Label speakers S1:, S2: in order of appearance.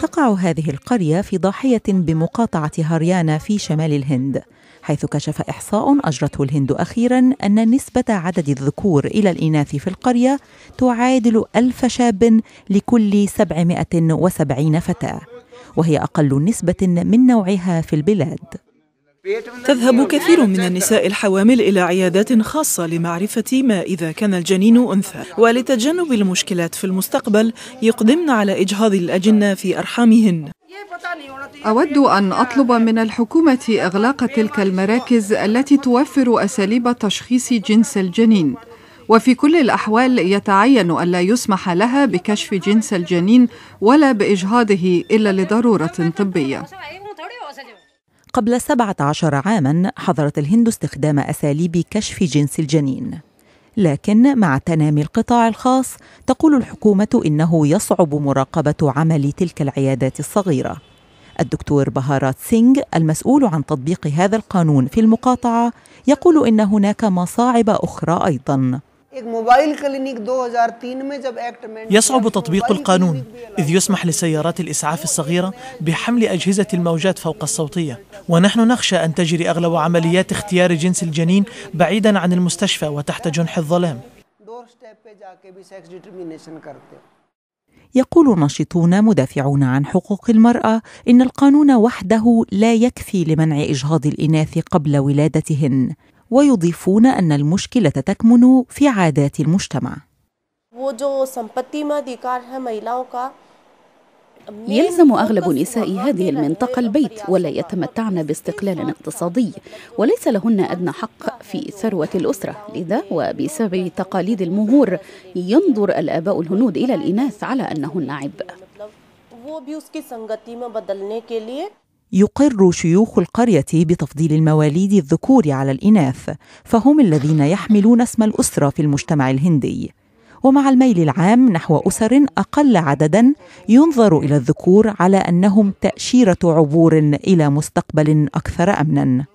S1: تقع هذه القرية في ضاحية بمقاطعة هاريانا في شمال الهند حيث كشف إحصاء أجرته الهند أخيرا أن نسبة عدد الذكور إلى الإناث في القرية تعادل ألف شاب لكل 770 فتاة وهي أقل نسبة من نوعها في البلاد تذهب كثير من النساء الحوامل إلى عيادات خاصة لمعرفة ما إذا كان الجنين أنثى ولتجنب المشكلات في المستقبل يقدمن على
S2: إجهاض الأجنة في أرحامهن أود أن أطلب من الحكومة إغلاق تلك المراكز التي توفر أساليب تشخيص جنس الجنين وفي كل الأحوال يتعين ألا يسمح لها بكشف جنس الجنين ولا بإجهاضه إلا لضرورة طبية قبل
S1: 17 عاما حظرت الهند استخدام أساليب كشف جنس الجنين لكن مع تنامي القطاع الخاص تقول الحكومة إنه يصعب مراقبة عمل تلك العيادات الصغيرة الدكتور بهارات سينغ المسؤول عن تطبيق هذا القانون في المقاطعة يقول إن هناك مصاعب أخرى أيضاً يصعب تطبيق القانون إذ يسمح لسيارات الإسعاف الصغيرة بحمل أجهزة الموجات فوق الصوتية ونحن نخشى أن تجري أغلب عمليات اختيار جنس الجنين بعيدا عن المستشفى وتحت جنح الظلام يقول ناشطون مدافعون عن حقوق المرأة إن القانون وحده لا يكفي لمنع إجهاض الإناث قبل ولادتهن ويضيفون أن المشكلة تكمن
S3: في عادات المجتمع يلزم أغلب نساء هذه المنطقة البيت ولا يتمتعن باستقلال اقتصادي وليس لهن أدنى حق في ثروة الأسرة لذا وبسبب تقاليد المهور ينظر الآباء الهنود إلى الإناث على أنهن عبء
S1: يقر شيوخ القرية بتفضيل المواليد الذكور على الإناث فهم الذين يحملون اسم الأسرة في المجتمع الهندي ومع الميل العام نحو أسر أقل عددا ينظر إلى الذكور على أنهم تأشيرة عبور إلى مستقبل أكثر
S2: أمنا